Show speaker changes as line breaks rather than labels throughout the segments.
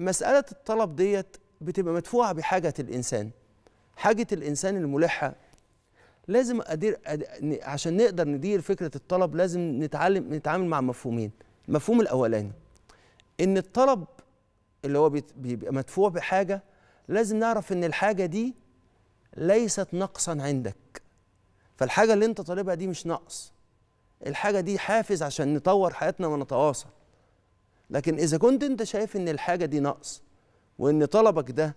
مسألة الطلب ديت بتبقى مدفوعة بحاجة الإنسان حاجة الإنسان الملحة لازم أدير عشان نقدر ندير فكرة الطلب لازم نتعلم نتعامل مع مفهومين المفهوم الأولاني إن الطلب اللي هو بيبقى مدفوع بحاجة لازم نعرف إن الحاجة دي ليست نقصا عندك فالحاجة اللي أنت طالبها دي مش نقص الحاجة دي حافز عشان نطور حياتنا ونتواصل لكن اذا كنت انت شايف ان الحاجه دي نقص وان طلبك ده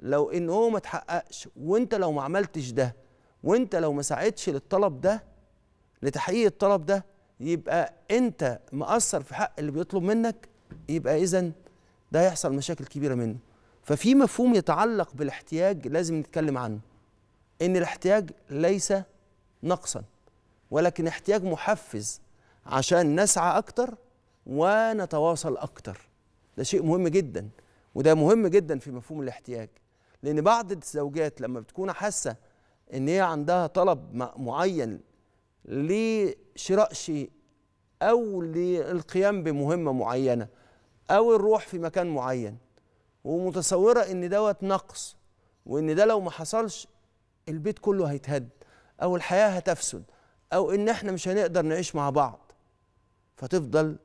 لو ان هو ما اتحققش وانت لو ما عملتش ده وانت لو ما ساعدتش للطلب ده لتحقيق الطلب ده يبقى انت مقصر في حق اللي بيطلب منك يبقى اذا ده هيحصل مشاكل كبيره منه ففي مفهوم يتعلق بالاحتياج لازم نتكلم عنه ان الاحتياج ليس نقصا ولكن احتياج محفز عشان نسعى اكتر ونتواصل أكتر ده شيء مهم جدا وده مهم جدا في مفهوم الاحتياج لأن بعض الزوجات لما بتكون حاسة إن هي عندها طلب معين لشراء شيء أو للقيام بمهمة معينة أو الروح في مكان معين ومتصورة إن دوت نقص وإن ده لو ما حصلش البيت كله هيتهد أو الحياة هتفسد أو إن إحنا مش هنقدر نعيش مع بعض فتفضل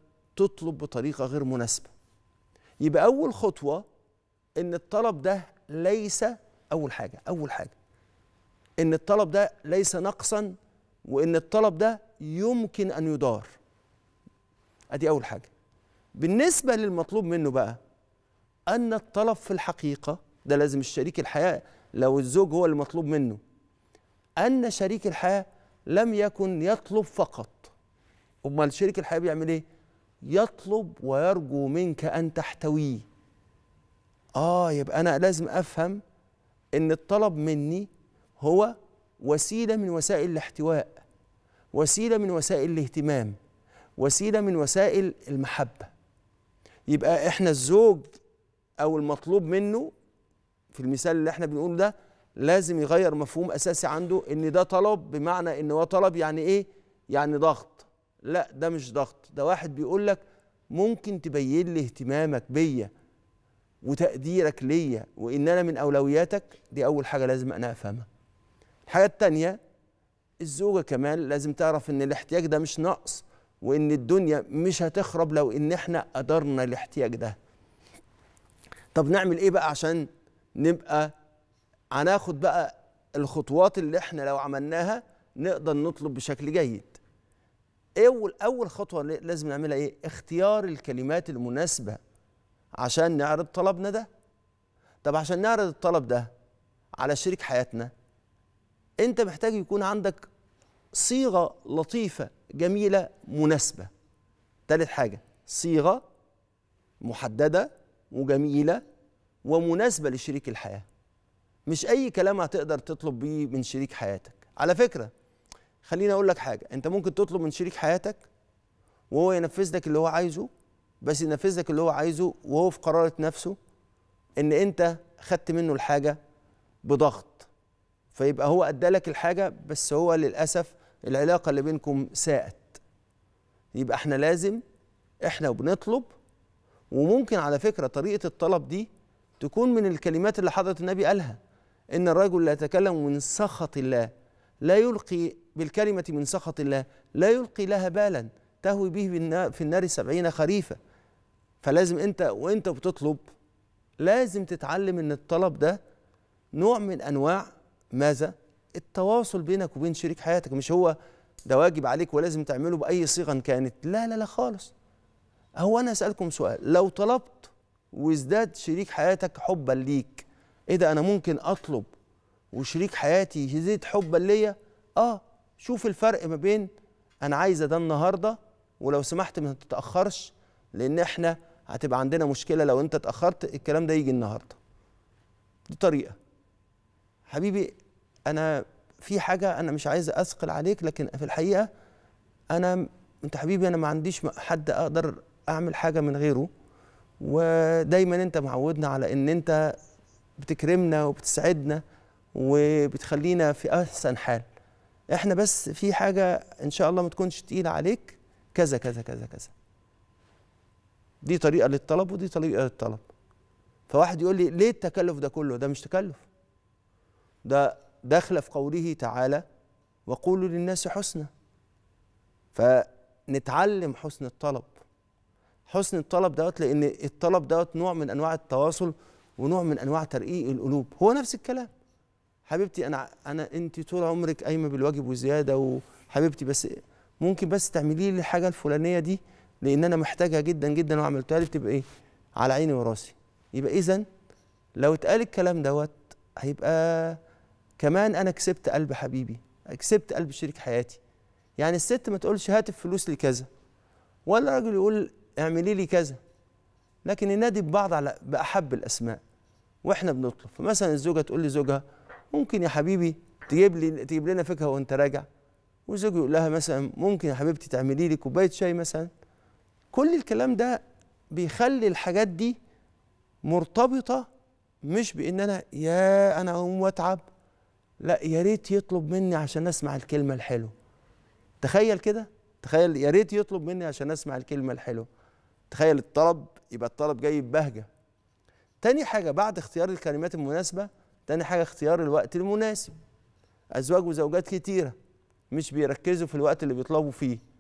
تطلب بطريقه غير مناسبه يبقى اول خطوه ان الطلب ده ليس اول حاجه اول حاجه ان الطلب ده ليس نقصا وان الطلب ده يمكن ان يدار ادي اول حاجه بالنسبه للمطلوب منه بقى ان الطلب في الحقيقه ده لازم الشريك الحياه لو الزوج هو المطلوب منه ان شريك الحياه لم يكن يطلب فقط امال شريك الحياه بيعمل ايه يطلب ويرجو منك ان تحتويه اه يبقى انا لازم افهم ان الطلب مني هو وسيله من وسائل الاحتواء وسيله من وسائل الاهتمام وسيله من وسائل المحبه يبقى احنا الزوج او المطلوب منه في المثال اللي احنا بنقول ده لازم يغير مفهوم اساسي عنده ان ده طلب بمعنى ان هو طلب يعني ايه يعني ضغط لا ده مش ضغط ده واحد بيقول لك ممكن تبين لي اهتمامك بيا وتقديرك ليا وان انا من اولوياتك دي اول حاجه لازم انا افهمها الحاجه الثانيه الزوجه كمان لازم تعرف ان الاحتياج ده مش نقص وان الدنيا مش هتخرب لو ان احنا قدرنا الاحتياج ده طب نعمل ايه بقى عشان نبقى هناخد بقى الخطوات اللي احنا لو عملناها نقدر نطلب بشكل جيد اول اول خطوه لازم نعملها ايه اختيار الكلمات المناسبه عشان نعرض طلبنا ده طب عشان نعرض الطلب ده على شريك حياتنا انت محتاج يكون عندك صيغه لطيفه جميله مناسبه ثالث حاجه صيغه محدده وجميله ومناسبه لشريك الحياه مش اي كلام هتقدر تطلب بيه من شريك حياتك على فكره خليني اقول لك حاجه انت ممكن تطلب من شريك حياتك وهو ينفذ لك اللي هو عايزه بس ينفذ لك اللي هو عايزه وهو في قرارة نفسه ان انت خدت منه الحاجه بضغط فيبقى هو ادى لك الحاجه بس هو للاسف العلاقه اللي بينكم ساءت يبقى احنا لازم احنا وبنطلب وممكن على فكره طريقه الطلب دي تكون من الكلمات اللي حضره النبي قالها ان الرجل لا يتكلم من سخط الله لا يلقي بالكلمة من سخط الله لا يلقي لها بالا تهوي به في النار سبعين خريفة فلازم أنت وأنت بتطلب لازم تتعلم أن الطلب ده نوع من أنواع ماذا؟ التواصل بينك وبين شريك حياتك مش هو ده واجب عليك ولازم تعمله بأي صيغة كانت لا لا لا خالص هو أنا أسألكم سؤال لو طلبت وازداد شريك حياتك حبا ليك إيه ده أنا ممكن أطلب وشريك حياتي يزيد حبا ليا آه شوف الفرق ما بين انا عايزه ده النهارده ولو سمحت ما تتاخرش لان احنا هتبقى عندنا مشكله لو انت اتاخرت الكلام ده يجي النهارده دي طريقه حبيبي انا في حاجه انا مش عايز اثقل عليك لكن في الحقيقه انا انت حبيبي انا ما عنديش حد اقدر اعمل حاجه من غيره ودايما انت معودنا على ان انت بتكرمنا وبتسعدنا وبتخلينا في احسن حال احنا بس في حاجه ان شاء الله ما تكونش تقيله عليك كذا كذا كذا كذا دي طريقه للطلب ودي طريقه للطلب فواحد يقول لي ليه التكلف ده كله ده مش تكلف ده داخله في قوله تعالى وقولوا للناس حسنى فنتعلم حسن الطلب حسن الطلب دوت لان الطلب دوت نوع من انواع التواصل ونوع من انواع ترقيق القلوب هو نفس الكلام حبيبتي انا انا انت طول عمرك قايمه بالواجب وزياده وحبيبتي بس ممكن بس تعملي لي الحاجه الفلانيه دي لان انا محتاجها جدا جدا وعملتها لي بتبقى ايه على عيني وراسي يبقى اذا لو اتقال الكلام دوت هيبقى كمان انا كسبت قلب حبيبي كسبت قلب شريك حياتي يعني الست ما تقولش هات الفلوس لكذا ولا الراجل يقول اعملي لي كذا لكن ينادي ببعض على باحب الاسماء واحنا بنطلب فمثلا الزوجه تقول لزوجها ممكن يا حبيبي تجيب لي تجيب لنا فكره وانت راجع وزوجه يقول لها مثلا ممكن يا حبيبتي تعملي لي كوبايه شاي مثلا كل الكلام ده بيخلي الحاجات دي مرتبطه مش بان انا يا انا اقوم واتعب لا يا ريت يطلب مني عشان اسمع الكلمه الحلوه تخيل كده تخيل يا ريت يطلب مني عشان اسمع الكلمه الحلوه تخيل الطلب يبقى الطلب جاي ببهجه تاني حاجه بعد اختيار الكلمات المناسبه تاني حاجه اختيار الوقت المناسب ازواج وزوجات كتيره مش بيركزوا في الوقت اللي بيطلبوا فيه